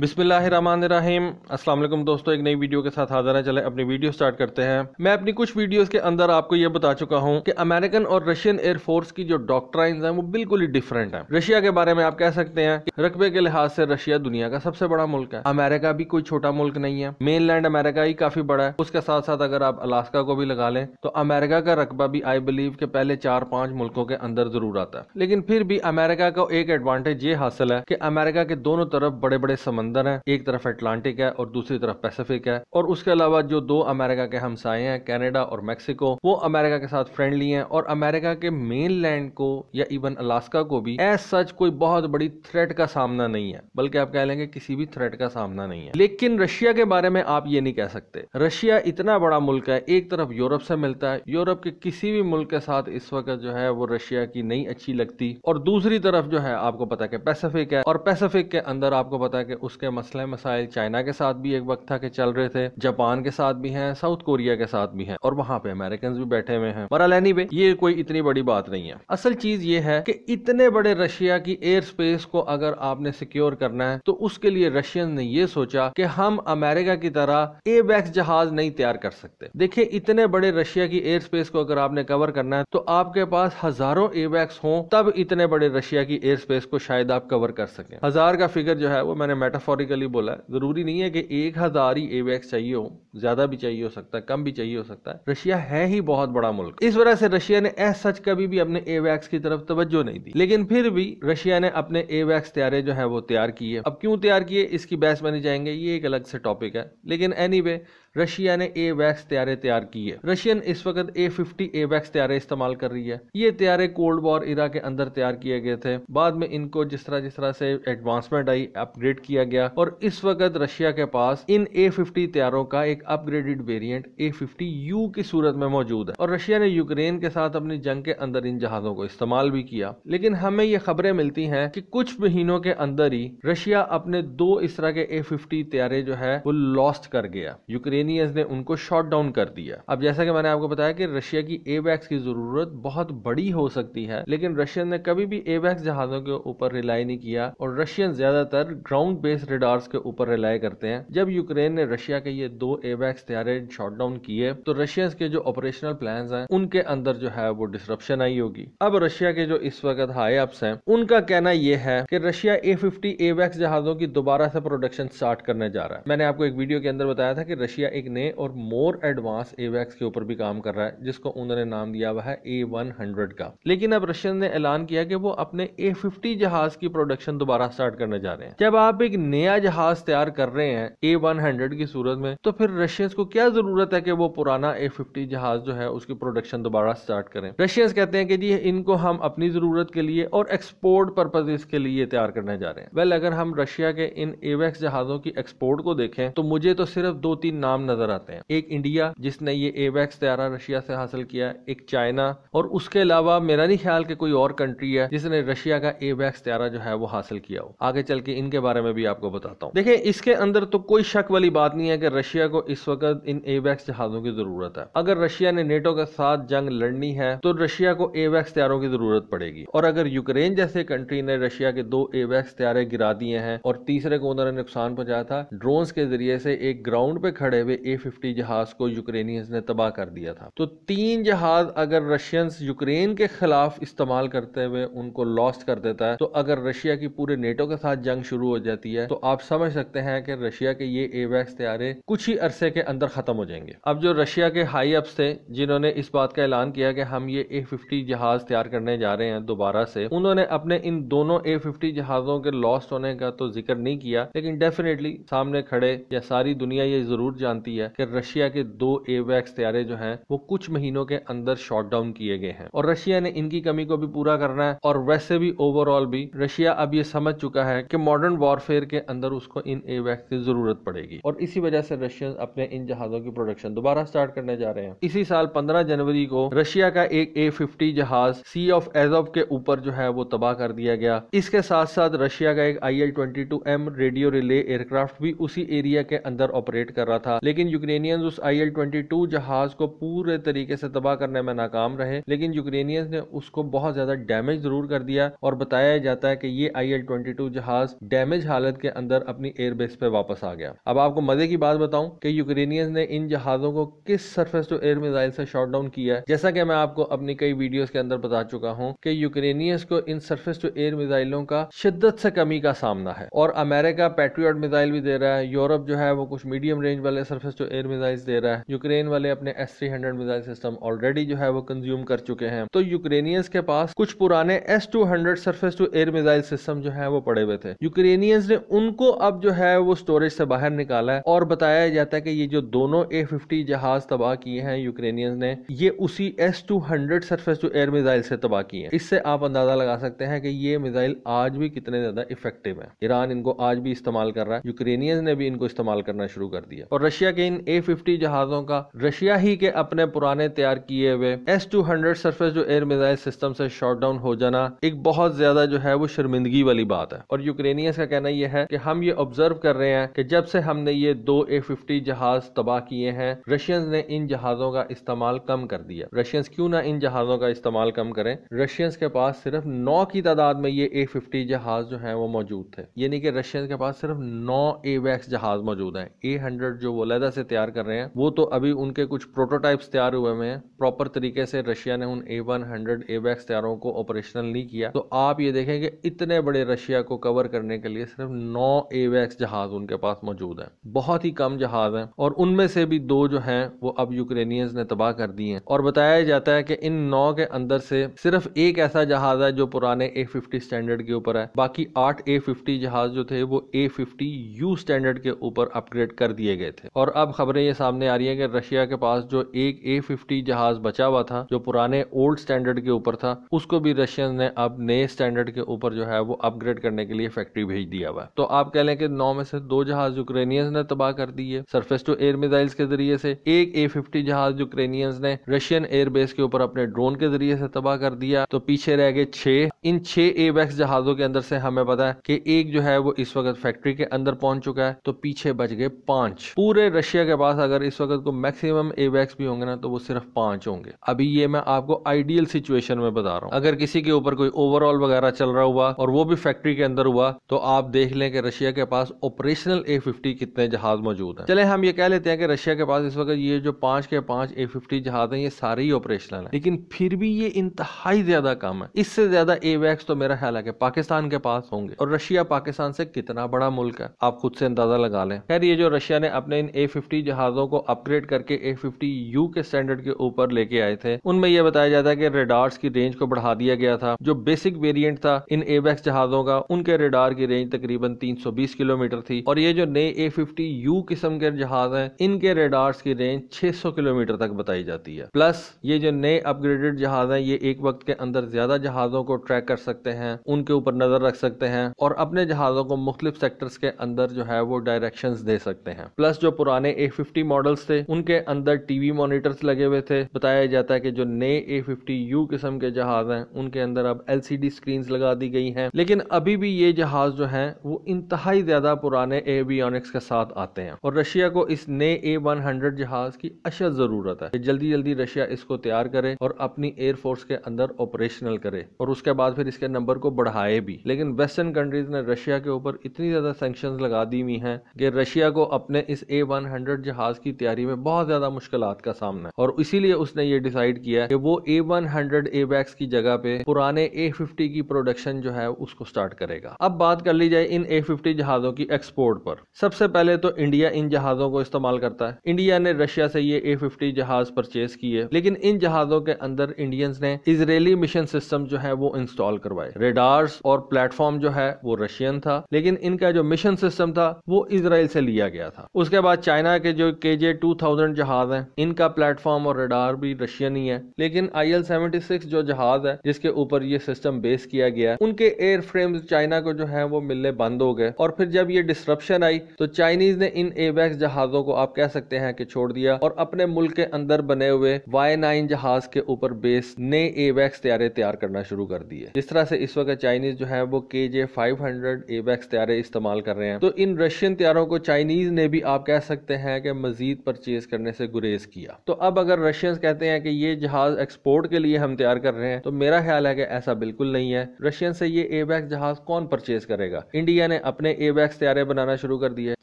बिस्मिल्लाहिर्रहमानिर्रहीम अस्सलाम वालेकुम दोस्तों एक नई वीडियो के साथ हाजिर है चले अपनी वीडियो स्टार्ट करते हैं मैं अपनी कुछ वीडियोस के अंदर आपको यह बता चुका हूँ कि अमेरिकन और रशियन एयरफोर्स की जो डॉक्ट्राइंस हैं वो बिल्कुल ही डिफरेंट हैं रशिया के बारे में आप कह सकते हैं कि रकबे के लिहाज से रशिया दुनिया का सबसे बड़ा मुल्क है अमेरिका भी कोई छोटा मुल्क नहीं है मेन लैंड अमेरिका ही काफी बड़ा है उसके साथ साथ अगर आप अलास्का को भी लगा लें तो अमेरिका का रकबा भी आई बिलीव के पहले चार पांच मुल्कों के अंदर जरूर आता है लेकिन फिर भी अमेरिका का एक एडवांटेज ये हासिल है कि अमेरिका के दोनों तरफ बड़े बड़े समंदर है एक तरफ अटलांटिक है और दूसरी तरफ पैसिफिक है और उसके अलावा जो दो अमेरिका के हमसाए हैं कैनेडा और मैक्सिको वो अमेरिका के साथ फ्रेंडली हैं और अमेरिका के मेन लैंड को या इवन अलास्का को भी एज सच कोई बहुत बड़ी थ्रेट का सामना नहीं है बल्कि आप कह लेंगे किसी भी थ्रेट का सामना नहीं है लेकिन रशिया के बारे में आप ये नहीं कह सकते रशिया इतना बड़ा मुल्क है एक तरफ यूरोप से मिलता है यूरोप के किसी भी मुल्क के साथ इस वक्त जो है वो रशिया की नहीं अच्छी लगती और दूसरी तरफ जो है आपको पता है कि पैसिफिक है और पैसिफिक के अंदर आपको पता है कि उस उसके मसले मसाइल चाइना के साथ भी एक वक्त था कि चल रहे थे जापान के साथ भी हैं साउथ कोरिया के साथ भी हैं और वहाँ पे अमेरिकन भी बैठे हुए हैं बरअल एनी वे ये कोई इतनी बड़ी बात नहीं है असल चीज ये है कि इतने बड़े रशिया की एयर स्पेस को अगर आपने सिक्योर करना है तो उसके लिए रशियन ने ये सोचा कि हम अमेरिका की तरह एबैक्स जहाज नहीं तैयार कर सकते देखिए इतने बड़े रशिया की एयर स्पेस को अगर आपने कवर करना है तो आपके पास हजारों एबैक्स हों तब इतने बड़े रशिया की एयर स्पेस को शायद आप कवर कर सकें हजार का फिगर जो है वो मैंने मेटा मेटाफोरिकली बोला जरूरी नहीं है कि एक हजार ही एवैक्स चाहिए हो ज्यादा भी चाहिए हो सकता है कम भी चाहिए हो सकता है रशिया है ही बहुत बड़ा मुल्क इस वजह से रशिया ने एज सच कभी भी अपने एवैक्स की तरफ तवज्जो नहीं दी लेकिन फिर भी रशिया ने अपने एवैक्स तैयारे जो है वो तैयार किए अब क्यों तैयार किए इसकी बहस बनी जाएंगे ये एक अलग से टॉपिक है लेकिन एनी anyway, रशिया ने ए वैक्स त्यारे तैयार की है रशियन इस वक्त ए फिफ्टी ए वैक्स त्यारे इस्तेमाल कर रही है ये त्यारे कोल्ड वॉर इरा के अंदर तैयार किए गए थे बाद में इनको जिस तरह जिस तरह से एडवांसमेंट आई अपग्रेड किया गया और इस वक्त रशिया के पास इन ए फिफ्टी त्यारों का एक upgraded variant A fifty U की सूरत में मौजूद है और रशिया ने यूक्रेन के साथ अपनी जंग के अंदर इन जहाजों को इस्तेमाल भी किया लेकिन हमें ये खबरें मिलती है कि कुछ महीनों के अंदर ही रशिया अपने दो इस तरह के ए फिफ्टी त्यारे जो है वो लॉस्ट कर गया यूक्रेन यूक्रेनियंस ने उनको शॉट डाउन कर दिया अब जैसा कि मैंने आपको बताया कि रशिया की एवैक्स की जरूरत बहुत बड़ी हो सकती है लेकिन रशियन ने कभी भी एवैक्स जहाजों के ऊपर रिलाई नहीं किया और रशियन ज्यादातर ग्राउंड बेस्ड रेडार्स के ऊपर रिलाई करते हैं जब यूक्रेन ने रशिया के ये दो एवैक्स तैयारे शॉट डाउन किए तो रशियंस के जो ऑपरेशनल प्लान है उनके अंदर जो है वो डिस्ट्रप्शन आई होगी अब रशिया के जो इस वक्त हाई अप्स हैं उनका कहना यह है कि रशिया ए फिफ्टी एवैक्स जहाजों की दोबारा से प्रोडक्शन स्टार्ट करने जा रहा है मैंने आपको एक वीडियो के अंदर बताया था कि रशिया एक नए और मोर एडवांस एवैक्स के ऊपर भी काम कर रहा है जिसको उन्होंने नाम दिया हुआ है ए वन हंड्रेड का लेकिन अब रशियन ने ऐलान किया कि वो अपने ए फिफ्टी जहाज की प्रोडक्शन दोबारा स्टार्ट करने जा रहे हैं जब आप एक नया जहाज तैयार कर रहे हैं ए वन हंड्रेड की सूरत में तो फिर रशियंस को क्या जरूरत है कि वो पुराना ए फिफ्टी जहाज जो है उसकी प्रोडक्शन दोबारा स्टार्ट करें रशियंस कहते हैं कि जी इनको हम अपनी जरूरत के लिए और एक्सपोर्ट पर्पजेज के लिए तैयार करने जा रहे हैं वेल अगर हम रशिया के इन एवैक्स जहाजों की एक्सपोर्ट को देखें तो मुझे तो सिर्फ दो तीन नाम नाम नजर आते हैं एक इंडिया जिसने ये एवैक्स तैयारा रशिया से हासिल किया एक चाइना और उसके अलावा मेरा नहीं ख्याल कि कोई और कंट्री है जिसने रशिया का एवैक्स तैयारा जो है वो हासिल किया हो आगे चल के इनके बारे में भी आपको बताता हूँ देखिये इसके अंदर तो कोई शक वाली बात नहीं है कि रशिया को इस वक्त इन एवैक्स जहाजों की जरूरत है अगर रशिया ने नेटो के साथ जंग लड़नी है तो रशिया को एवैक्स तैयारों की जरूरत पड़ेगी और अगर यूक्रेन जैसे कंट्री ने रशिया के दो एवैक्स तैयारे गिरा दिए हैं और तीसरे को उन्होंने नुकसान पहुंचाया था ड्रोन के जरिए से एक ग्राउंड पे खड़े हुए हुए ए फिफ्टी जहाज को यूक्रेनियंस ने तबाह कर दिया था तो तीन जहाज अगर रशियंस यूक्रेन के खिलाफ इस्तेमाल करते हुए उनको लॉस्ट कर देता है तो अगर रशिया की पूरे नेटो के साथ जंग शुरू हो जाती है तो आप समझ सकते हैं कि रशिया के ये एवैक्स तैयारे कुछ ही अरसे के अंदर खत्म हो जाएंगे अब जो रशिया के हाई अप्स थे जिन्होंने इस बात का ऐलान किया कि हम ये ए फिफ्टी जहाज तैयार करने जा रहे हैं दोबारा से उन्होंने अपने इन दोनों ए फिफ्टी जहाजों के लॉस्ट होने का तो जिक्र नहीं किया लेकिन डेफिनेटली सामने खड़े या सारी दुनिया ये जरूर जानती जानती है कि रशिया के दो एवैक्स त्यारे जो हैं वो कुछ महीनों के अंदर शॉट डाउन किए गए हैं और रशिया ने इनकी कमी को भी पूरा करना है और वैसे भी ओवरऑल भी रशिया अब ये समझ चुका है कि मॉडर्न वॉरफेयर के अंदर उसको इन एवैक्स की जरूरत पड़ेगी और इसी वजह से रशिया अपने इन जहाजों की प्रोडक्शन दोबारा स्टार्ट करने जा रहे हैं इसी साल पंद्रह जनवरी को रशिया का एक ए फिफ्टी जहाज सी ऑफ एजॉफ के ऊपर जो है वो तबाह कर दिया गया इसके साथ साथ रशिया का एक I L twenty two M radio relay aircraft भी उसी एरिया के अंदर ऑपरेट कर रहा था लेकिन लेकिन यूक्रेनियंस उस आई एल ट्वेंटी टू जहाज को पूरे तरीके से तबाह करने में नाकाम रहे लेकिन यूक्रेनियंस ने उसको बहुत ज्यादा डैमेज जरूर कर दिया और बताया जाता है कि ये आई एल ट्वेंटी टू जहाज डैमेज हालत के अंदर अपनी एयरबेस पे वापस आ गया अब आपको मजे की बात बताऊं कि यूक्रेनियंस ने इन जहाजों को किस सरफेस टू एयर मिजाइल से शॉट डाउन किया जैसा कि मैं आपको अपनी कई वीडियोस के अंदर बता चुका हूं कि यूक्रेनियंस को इन सर्फेस टू एयर मिजाइलों का शिद्दत से कमी का सामना है और अमेरिका पेट्रियट मिजाइल भी दे रहा है यूरोप जो है वो कुछ मीडियम रेंज वाले surf surface to air missile दे रहा है यूक्रेन वाले अपने S three hundred missile system already जो है वो कंज्यूम कर चुके हैं तो यूक्रेनियंस के पास कुछ पुराने S two hundred surface to air missile system जो है वो पड़े हुए थे यूक्रेनियंस ने उनको अब जो है वो स्टोरेज से बाहर निकाला है और बताया जाता है कि ये जो दोनों ए फिफ्टी जहाज तबाह किए हैं यूक्रेनियंस ने ये उसी S two hundred surface to air missile से तबाह किए हैं इससे आप अंदाजा लगा सकते हैं कि ये मिजाइल आज भी कितने ज्यादा इफेक्टिव है ईरान इनको आज भी इस्तेमाल कर रहा है यूक्रेनियंस ने भी इनको इस्तेमाल करना शुरू कर दिया और रशिया रशिया के इन ए फिफ्टी जहाजों का रशिया ही के अपने पुराने तैयार किए हुए एस टू हंड्रेड सर्फेस जो एयर मिजाइल सिस्टम से शॉट डाउन हो जाना एक बहुत ज्यादा जो है वो शर्मिंदगी वाली बात है और यूक्रेनियस का कहना यह है कि हम ये ऑब्जर्व कर रहे हैं कि जब से हमने ये दो ए फिफ्टी जहाज तबाह किए हैं रशियंस ने इन जहाजों का इस्तेमाल कम कर दिया रशियंस क्यों ना इन जहाजों का इस्तेमाल कम करें रशियंस के पास सिर्फ नौ की तादाद में ये ए फिफ्टी जहाज जो है वो मौजूद थे यानी कि रशियंस के पास सिर्फ नौ ए वैक्स जहाज मौजूद है ए हंड्रेड जो वो अलहदा से तैयार कर रहे हैं वो तो अभी उनके कुछ प्रोटोटाइप्स तैयार हुए हुए हैं प्रॉपर तरीके से रशिया ने उन A one hundred AWACS तैयारों को ऑपरेशनल नहीं किया तो आप ये देखें कि इतने बड़े रशिया को कवर करने के लिए सिर्फ नौ ए बैक्स जहाज उनके पास मौजूद है बहुत ही कम जहाज है और उनमें से भी दो जो है वो अब यूक्रेनियंस ने तबाह कर दिए हैं और बताया जाता है कि इन नौ के अंदर से सिर्फ एक ऐसा जहाज है जो पुराने ए फिफ्टी स्टैंडर्ड के ऊपर है बाकी आठ ए फिफ्टी जहाज जो थे वो ए फिफ्टी यू स्टैंडर्ड के ऊपर अपग्रेड कर दिए गए थे और और अब खबरें ये सामने आ रही हैं कि रशिया के पास जो एक ए फिफ्टी जहाज बचा हुआ था जो पुराने ओल्ड स्टैंडर्ड के ऊपर था उसको भी रशियन ने अब नए स्टैंडर्ड के ऊपर जो है वो अपग्रेड करने के लिए फैक्ट्री भेज दिया हुआ तो आप कह लें कि नौ में से दो जहाज यूक्रेनियंस ने तबाह कर दिए सरफेस टू एयर मिजाइल्स के जरिए से एक ए फिफ्टी जहाज यूक्रेनियंस ने रशियन एयरबेस के ऊपर अपने ड्रोन के जरिए से तबाह कर दिया तो पीछे रह गए छह इन छह एवैक्स जहाजों के अंदर से हमें पता है कि एक जो है वो इस वक्त फैक्ट्री के अंदर पहुंच चुका है तो पीछे बच गए पांच पूरे रशिया के पास अगर इस वक्त को मैक्सिमम एवैक्स भी होंगे ना तो वो सिर्फ पांच होंगे अभी ये मैं आपको आइडियल सिचुएशन में बता रहा हूँ अगर किसी के ऊपर कोई ओवरऑल वगैरह चल रहा हुआ और वो भी फैक्ट्री के अंदर हुआ तो आप देख लें कि रशिया के पास ऑपरेशनल ए कितने जहाज मौजूद है चले हम ये कह लेते हैं कि रशिया के पास इस वक्त ये जो पांच के पांच ए जहाज है ये सारे ही ऑपरेशनल है लेकिन फिर भी ये इंतहाई ज्यादा कम है इससे ज्यादा एवैक्स तो मेरा ख्याल है कि पाकिस्तान के पास होंगे और रशिया पाकिस्तान से कितना बड़ा मुल्क है आप खुद से अंदाजा लगा लें खैर ये जो रशिया ने अपने इन ए फिफ्टी जहाज़ों को अपग्रेड करके ए फिफ्टी यू के स्टैंडर्ड के ऊपर लेके आए थे उनमें यह बताया जाता है कि रेडार्स की रेंज को बढ़ा दिया गया था जो बेसिक वेरिएंट था इन एवेक्स जहाज़ों का उनके रेडार की रेंज तकरीबन 320 किलोमीटर थी और ये जो नए ए यू किस्म के जहाज़ है इनके रेडार्स की रेंज छह किलोमीटर तक बताई जाती है प्लस ये जो नए अपग्रेडेड जहाज़ है ये एक वक्त के अंदर ज़्यादा जहाज़ों को ट्रैक कर सकते हैं उनके ऊपर नज़र रख सकते हैं और अपने जहाज़ों को मुख्तलिफ सेक्टर्स के अंदर जो है वो डायरेक्शंस दे सकते हैं प्लस जो पुराने पुराने ए फिफ्टी मॉडल्स थे उनके अंदर टीवी मॉनिटर्स लगे हुए थे बताया जाता है कि जो नए ए फिफ्टी यू किस्म के जहाज हैं उनके अंदर अब एल सी डी स्क्रीन लगा दी गई हैं लेकिन अभी भी ये जहाज जो है वो इंतहाई ज्यादा पुराने एवियोनिक्स के साथ आते हैं और रशिया को इस नए ए वन हंड्रेड जहाज की अशद जरूरत है जल्दी जल्दी रशिया इसको तैयार करे और अपनी एयरफोर्स के अंदर ऑपरेशनल करे और उसके बाद फिर इसके नंबर को बढ़ाए भी लेकिन वेस्टर्न कंट्रीज ने रशिया के ऊपर इतनी ज्यादा सेंक्शन लगा दी हुई हैं कि रशिया को अपने इस ए वन वन हंड्रेड जहाज की तैयारी में बहुत ज्यादा मुश्किल का सामना है और इसीलिए उसने ये डिसाइड किया कि वो A one hundred AWACS की जगह पे पुराने ए फिफ्टी की प्रोडक्शन जो है उसको स्टार्ट करेगा अब बात कर ली जाए इन ए फिफ्टी जहाजों की एक्सपोर्ट पर सबसे पहले तो इंडिया इन जहाजों को इस्तेमाल करता है इंडिया ने रशिया से ये ए फिफ्टी जहाज परचेज किए लेकिन इन जहाजों के अंदर इंडियंस ने इसराइली मिशन सिस्टम जो है वो इंस्टॉल करवाए रेडार्स और प्लेटफॉर्म जो है वो रशियन था लेकिन इनका जो मिशन सिस्टम था वो इसराइल से लिया गया था उसके बाद चाइना के जो के जे टू थाउजेंड जहाज हैं इनका प्लेटफॉर्म और रडार भी रशियन ही है लेकिन आई एल सेवेंटी सिक्स जो जहाज है जिसके ऊपर ये सिस्टम बेस किया गया उनके एयर फ्रेम चाइना को जो है वो मिलने बंद हो गए और फिर जब ये डिस्ट्रप्शन आई तो चाइनीज ने इन एवैक्स जहाजों को आप कह सकते हैं कि छोड़ दिया और अपने मुल्क के अंदर बने हुए वाई नाइन जहाज के ऊपर बेस नए एवैक्स तैयारे तैयार करना शुरू कर दिए जिस तरह से इस वक्त चाइनीज जो है वो के जे फाइव हंड्रेड एवैक्स तैयारे इस्तेमाल कर रहे हैं तो इन रशियन तैयारों को चाइनीज ने भी आप कह सकते सकते हैं कि मज़ीद परचेज़ करने से गुरेज किया तो अब अगर रशियंस कहते हैं कि ये जहाज़ एक्सपोर्ट के लिए हम तैयार कर रहे हैं तो मेरा ख्याल है कि ऐसा बिल्कुल नहीं है रशियन से ये एबैक्स जहाज़ कौन परचेज़ करेगा इंडिया ने अपने एबैक्स तैयारे बनाना शुरू कर दिए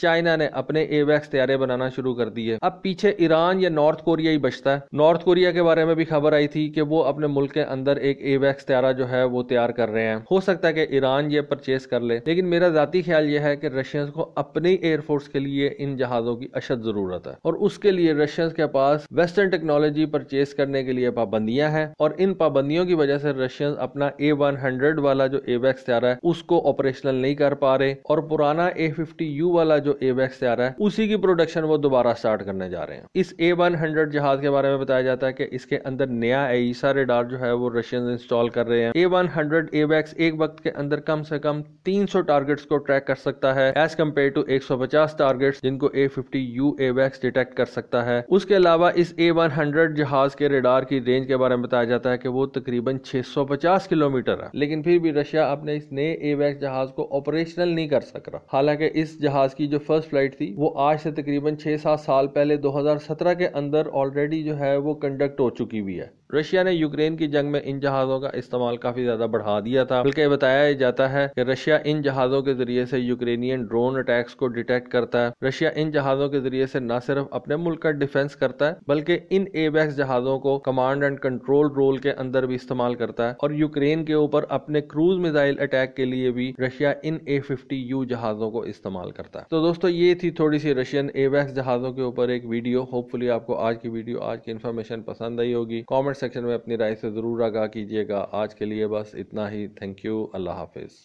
चाइना ने अपने एबैक्स तैयारे बनाना शुरू कर दिए अब पीछे ईरान या नॉर्थ कोरिया ही बचता है नॉर्थ कोरिया के बारे में भी खबर आई थी कि वो अपने मुल्क के अंदर एक एबैक्स तैयारा जो है वो तैयार कर रहे हैं हो सकता है कि ईरान ये परचेज कर ले लेकिन मेरा ज़ाती ख्याल यह है कि रशियंस को अपनी एयरफोर्स के लिए इन जहाज़ों की अशद जरूरत है और उसके लिए रशियंस के पास वेस्टर्न टेक्नोलॉजी परचेज करने के लिए पाबंदियां हैं और इन पाबंदियों की वजह से रशियंस अपना ए वन हंड्रेड वाला जो एवैक्स तैयार है उसको ऑपरेशनल नहीं कर पा रहे और पुराना ए फिफ्टी यू वाला जो एवैक्स तैयार है उसी की प्रोडक्शन वो दोबारा स्टार्ट करने जा रहे हैं इस ए वन हंड्रेड जहाज के बारे में बताया जाता है कि इसके अंदर नया एईसा रेडार e जो है वो रशियंस इंस्टॉल कर रहे हैं ए वन हंड्रेड एवैक्स एक वक्त के अंदर कम से कम तीन सौ टारगेट्स को ट्रैक कर सकता है एज कम्पेयर टू एक सौ पचास टारगेट्स जिनको ए फिफ्टी डिटेक्ट कर सकता है उसके अलावा इस ए वन हंड्रेड जहाज के रेडार की रेंज के बारे में बताया जाता है कि वो तकरीबन 650 किलोमीटर है लेकिन फिर भी रशिया अपने इस नए एवैक्स जहाज को ऑपरेशनल नहीं कर सक रहा हालांकि इस जहाज की जो फर्स्ट फ्लाइट थी वो आज से तकरीबन छह सात साल पहले 2017 के अंदर ऑलरेडी जो है वो कंडक्ट हो चुकी हुई है रशिया ने यूक्रेन की जंग में इन जहाज़ों का इस्तेमाल काफ़ी ज़्यादा बढ़ा दिया था बल्कि बताया जाता है कि रशिया इन जहाज़ों के ज़रिए से यूक्रेनियन ड्रोन अटैक्स को डिटेक्ट करता है रशिया इन जहाज़ों के ज़रिए से न सिर्फ अपने मुल्क का डिफेंस करता है बल्कि इन एबैक्स जहाज़ों को कमांड एंड कंट्रोल रोल के अंदर भी इस्तेमाल करता है और यूक्रेन के ऊपर अपने क्रूज मिजाइल अटैक के लिए भी रशिया इन ए फिफ्टी यू जहाज़ों को इस्तेमाल करता है तो दोस्तों ये थी थोड़ी सी रशियन एबैक्स जहाज़ों के ऊपर एक वीडियो होपफुली आपको आज की वीडियो आज की इन्फॉर्मेशन पसंद आई होगी कॉमेंट सेक्शन में अपनी राय से ज़रूर आगाह कीजिएगा आज के लिए बस इतना ही थैंक यू अल्लाह हाफिज़